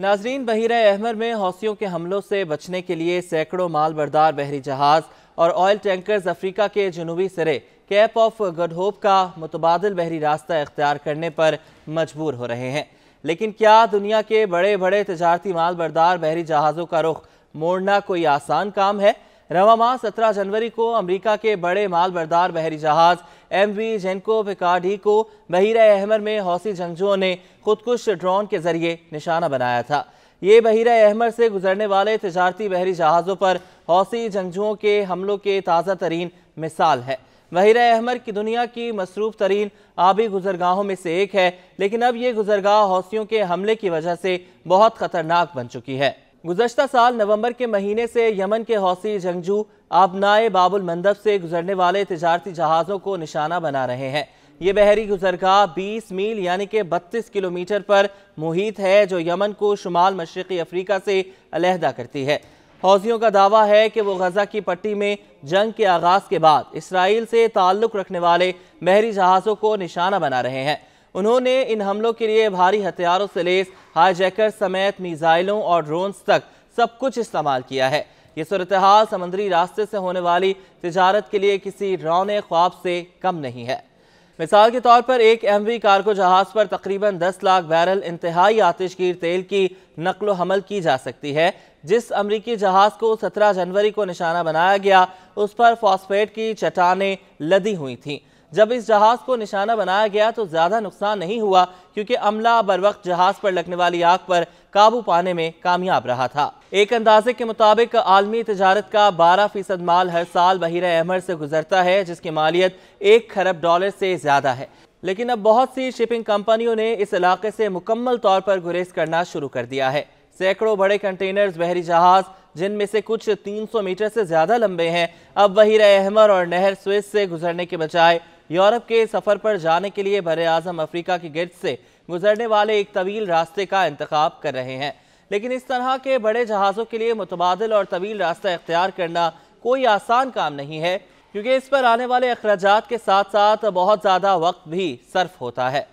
नाजरीन बहिर अहमर में हौसियों के हमलों से बचने के लिए सैकड़ों माल बरदार बहरी जहाज और ऑयल टैंकर्स अफ्रीका के जनूबी सिरे कैप ऑफ गडहोप का मुतबादल बहरी रास्ता इख्तियार करने पर मजबूर हो रहे हैं लेकिन क्या दुनिया के बड़े बड़े तजारती माल बरदार बहरी जहाज़ों का रुख मोड़ना कोई आसान काम है रवा माह सत्रह जनवरी को अमेरिका के बड़े माल बरदार बहरी जहाज एम वी जेनको पिकाडी को बहर अहमर में हौसी जंगजुओं ने खुदकुश ड्रोन के जरिए निशाना बनाया था ये बहर अहमर से गुजरने वाले तजारती बहरी जहाज़ों पर हौसी जंगजुओं के हमलों के ताज़ा तरीन मिसाल है बहर अहमर की दुनिया की मसरूफ तरीन आबी गुजरगाहों में से एक है लेकिन अब ये गुजरगाह हौसियों के हमले की वजह से बहुत ख़तरनाक बन चुकी है गुजशत साल नवंबर के महीने से यमन के हौसी जंगजू आबनाए बाबुल मंदब से गुजरने वाले तजारती जहाज़ों को निशाना बना रहे हैं ये बहरी गुजरगाह बीस मील यानी कि बत्तीस किलोमीटर पर मुहित है जो यमन को शुमाल मशरक़ी अफ्रीका से अलहदा करती है हौसियों का दावा है कि वो गजा की पट्टी में जंग के आगाज़ के बाद इसराइल से ताल्लुक़ रखने वाले बहरी जहाज़ों को निशाना बना रहे हैं उन्होंने इन हमलों के लिए भारी हथियारों से लेस हाईजैकर समेत मिजाइलों और ड्रोन्स तक सब कुछ इस्तेमाल किया है ये सूरत हाल समुद्री रास्ते से होने वाली तजारत के लिए किसी रौन ख्वाब से कम नहीं है मिसाल के तौर पर एक एम वी कार्गो जहाज पर तकरीबन 10 लाख बैरल इंतहाई आतिशगीर तेल की नकल हमल की जा सकती है जिस अमरीकी जहाज को 17 जनवरी को निशाना बनाया गया उस पर फॉस्फेट की चटाने लदी हुई थीं जब इस जहाज़ को निशाना बनाया गया तो ज़्यादा नुकसान नहीं हुआ क्योंकि अमला बर वक्त जहाज़ पर लगने वाली आग पर काबू पाने में कामयाब रहा था एक अंदाजे के मुताबिक आलमी तजारत का बारह फीसद माल हर साल बहिर अहमर से गुजरता है जिसकी मालियत एक खरब डॉलर से ज़्यादा है लेकिन अब बहुत सी शिपिंग कंपनियों ने इस इलाके से मुकम्मल तौर पर गुरेज करना शुरू कर दिया है सैकड़ों बड़े कंटेनर्स बहरी जहाज़ जिनमें से कुछ 300 मीटर से ज़्यादा लंबे हैं अब वही अहमर और नहर स्विस से गुजरने के बजाय यूरोप के सफ़र पर जाने के लिए बर अजम अफ्रीका की गिरद से गुजरने वाले एक तवील रास्ते का इंतखब कर रहे हैं लेकिन इस तरह के बड़े जहाज़ों के लिए मुतबादल और तवील रास्ता इख्तियार करना कोई आसान काम नहीं है क्योंकि इस पर आने वाले अखराज के साथ साथ बहुत ज़्यादा वक्त भी सर्फ होता है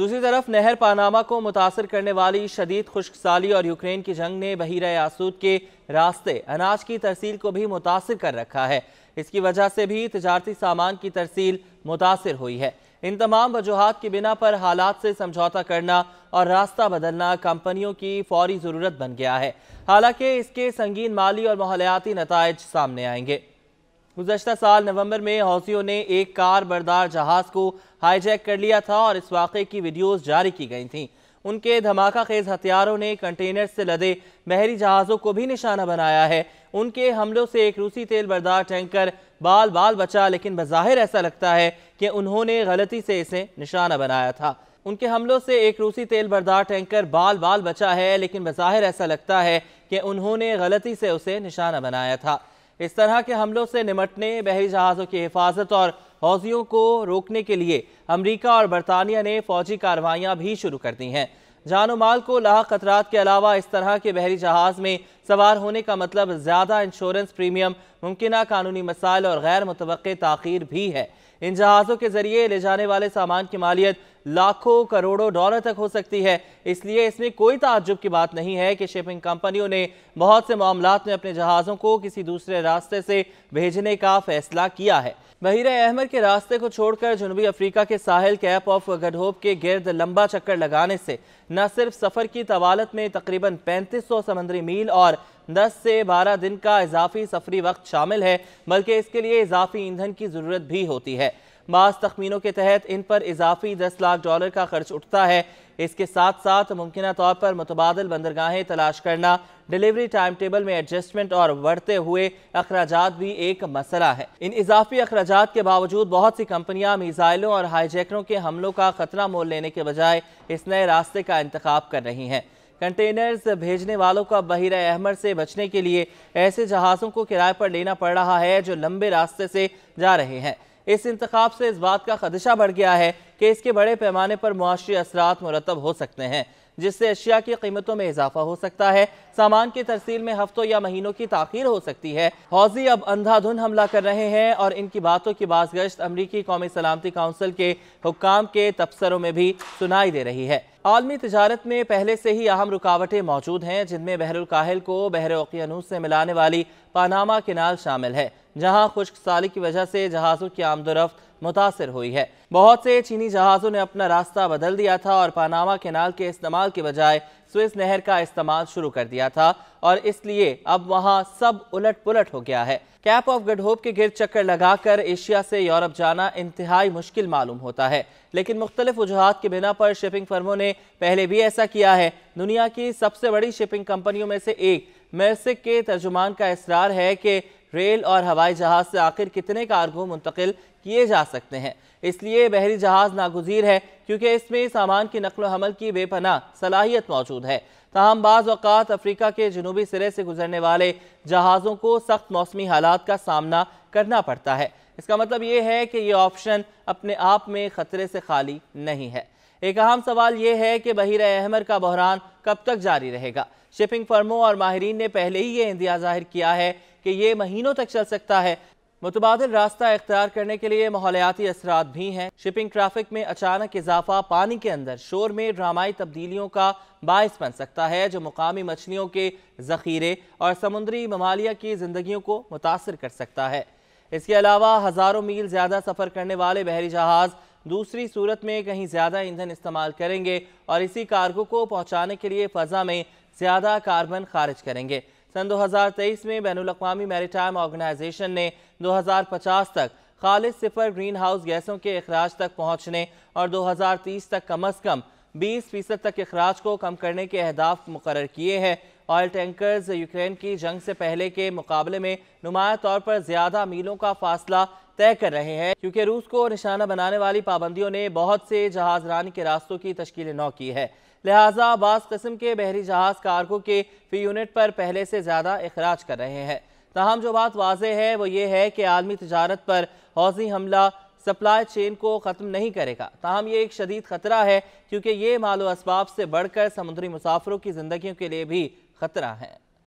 दूसरी तरफ नहर पानामा को मुतासर करने वाली शदीद खुशकसाली और यूक्रेन की जंग ने बहिर आसूद के रास्ते अनाज की तरसील को भी मुतासर कर रखा है इसकी वजह से भी तजारती सामान की तरसील मुतासर हुई है इन तमाम वजूहत की बिना पर हालात से समझौता करना और रास्ता बदलना कंपनियों की फौरी ज़रूरत बन गया है हालांकि इसके संगीन माली और माहौलियाती नतज सामने आएंगे गुजशत साल नवंबर में हौसियों ने एक कार बरदार जहाज को हाईजैक कर लिया था और इस वाक़े की वीडियोस जारी की गई थीं उनके धमाका खेज हथियारों ने कंटेनर से लदे बहरी जहाज़ों को भी निशाना बनाया है उनके हमलों से एक रूसी तेल बरदार टैंकर बाल बाल बचा लेकिन बज़ाहिर ऐसा लगता है कि उन्होंने गलती से इसे निशाना बनाया था उनके हमलों से एक रूसी तेल बरदार टैंकर बाल बाल बचा है लेकिन बज़ाहिर ऐसा लगता है कि उन्होंने गलती से उसे निशाना बनाया था इस तरह के हमलों से निमटने बहरी जहाज़ों की हिफाजत और हौजियों को रोकने के लिए अमरीका और बरतानिया ने फौजी कार्रवाइयाँ भी शुरू कर दी हैं जानो माल को लाह खतरात के अलावा इस तरह के बहरी जहाज में सवार होने का मतलब ज़्यादा इंश्योरेंस प्रीमियम मुमकिन कानूनी मसाइल और गैर मुतव ताखिर भी है इन जहाज़ों के जरिए ले जाने वाले सामान की मालियत लाखों करोड़ों डॉलर तक हो सकती है इसलिए इसमें कोई ताजुब की बात नहीं है कि शिपिंग कंपनियों ने बहुत से मामला में अपने जहाज़ों को किसी दूसरे रास्ते से भेजने का फैसला किया है बहिर अहमद के रास्ते को छोड़कर जनूबी अफ्रीका के साहिल कैप ऑफ गढ़ोब के गर्द लंबा चक्कर लगाने से न सिर्फ सफ़र की तवालत में तकरीबन 3500 समंदरी मील और 10 से 12 दिन का इजाफी सफरी वक्त शामिल है बल्कि इसके लिए इजाफी ईंधन की ज़रूरत भी होती है मास तखमीनों के तहत इन पर इजाफी दस लाख डॉलर का खर्च उठता है इसके साथ साथ मुमकिन तौर पर मुतबादल बंदरगाहें तलाश करना डिलीवरी टाइम टेबल में एडजस्टमेंट और बढ़ते हुए अखराज भी एक मसला है इन इजाफी अखराज के बावजूद बहुत सी कंपनियां मिज़ाइलों और हाईजैकरों के हमलों का खतरा मोल लेने के बजाय इस नए रास्ते का इंतखब कर रही हैं कंटेनर्स भेजने वालों का बहिर अहमर से बचने के लिए ऐसे जहाज़ों को किराए पर लेना पड़ रहा है जो लंबे रास्ते से जा रहे हैं इस इंतखब से इस बात का खदशा बढ़ गया है कि इसके बड़े पैमाने पर मुआशी असरा मुरतब हो सकते हैं जिससे अशिया की कीमतों में इजाफा हो सकता है सामान की तरसील में हफ्तों या महीनों की ताखिर हो सकती है हौजी अब अंधाधुन हमला कर रहे हैं और इनकी बातों की गश्त अमरीकी कौमी सलामती काउंसिल के हुकाम के तबसरों में भी सुनाई दे रही है आलमी तजारत में पहले से ही अहम रुकावटें मौजूद हैं जिनमें बहरुल काहल को बहर ओकियानूस से मिलाने वाली पानामा किनाल शामिल है जहां खुश्क साली की वजह से जहाज़ों की आमदोरफ्त मुतासर हुई है बहुत से चीनी जहाज़ों ने अपना रास्ता बदल दिया था और पानामा केनाल के इस्तेमाल के बजाय स्विस नहर का इस्तेमाल शुरू कर दिया था और इसलिए अब वहाँ सब उलट पुलट हो गया है कैप ऑफ गुड होप के गिर चक्कर लगाकर एशिया से यूरोप जाना इंतहाई मुश्किल मालूम होता है लेकिन मुख्तलिफ वजूहत के बिना पर शिपिंग फर्मों ने पहले भी ऐसा किया है दुनिया की सबसे बड़ी शिपिंग कंपनियों में से एक मेरसिक के तर्जुमान का इसरार है कि रेल और हवाई जहाज़ से आखिर कितने कार्गो मुंतकिल किए जा सकते हैं इसलिए बहरी जहाज़ नागजीर है क्योंकि इसमें सामान की नकल हमल की बेपना सलाहियत मौजूद है तहम बाज़ अफ्रीका के जनूबी सिरे से गुजरने वाले जहाज़ों को सख्त मौसमी हालात का सामना करना पड़ता है इसका मतलब ये है कि ये ऑप्शन अपने आप में ख़तरे से खाली नहीं है एक अहम सवाल ये है कि बहिर अहमर का बहरान कब तक जारी रहेगा शिपिंग फर्मों और माहरीन ने पहले ही ये इंदिया जाहिर किया है कि ये महीनों तक चल सकता है मुतबाद रास्ता इख्तियार करने के लिए माहौलियाती असरा भी हैं शिपिंग ट्रैफिक में अचानक इजाफा पानी के अंदर शोर में ड्रामाई तब्दीलियों का बायस बन सकता है जो मुकामी मछलियों के ज़ख़ीरे और समुद्री ममालिया की जिंदगी को मुतासर कर सकता है इसके अलावा हज़ारों मील ज़्यादा सफ़र करने वाले बहरी जहाज़ दूसरी सूरत में कहीं ज़्यादा ईंधन इस्तेमाल करेंगे और इसी कार्गो को पहुँचाने के लिए फ़जा में ज़्यादा कार्बन खारिज करेंगे सन 2023 में बैन अवी मेरीटाइम ऑर्गेनाइजेशन ने 2050 तक खालिद सिफर ग्रीन हाउस गैसों के अखराज तक पहुँचने और 2030 तक कम अज़ कम 20 फीसद तक अखराज को कम करने के अहदाफ मुकर किए हैं ऑयल टैंकर्स यूक्रेन की जंग से पहले के मुकाबले में नुमाया तौर पर ज्यादा मीलों का फासला तय कर रहे हैं क्योंकि रूस को निशाना बनाने वाली पाबंदियों ने बहुत से जहाजरानी के रास्तों की तश्कील नौ की है लिहाजा बास कस्म के बहरी जहाज कारगो के फी यूनिट पर पहले से ज़्यादा अखराज कर रहे हैं तहम जो बात वाज है वो ये है कि आलमी तजारत पर हौजी हमला सप्लाई चेन को ख़त्म नहीं करेगा तहम ये एक शदीद ख़तरा है क्योंकि ये मालो इसबाब से बढ़कर समुद्री मुसाफरों की जिंदगी के लिए भी खतरा है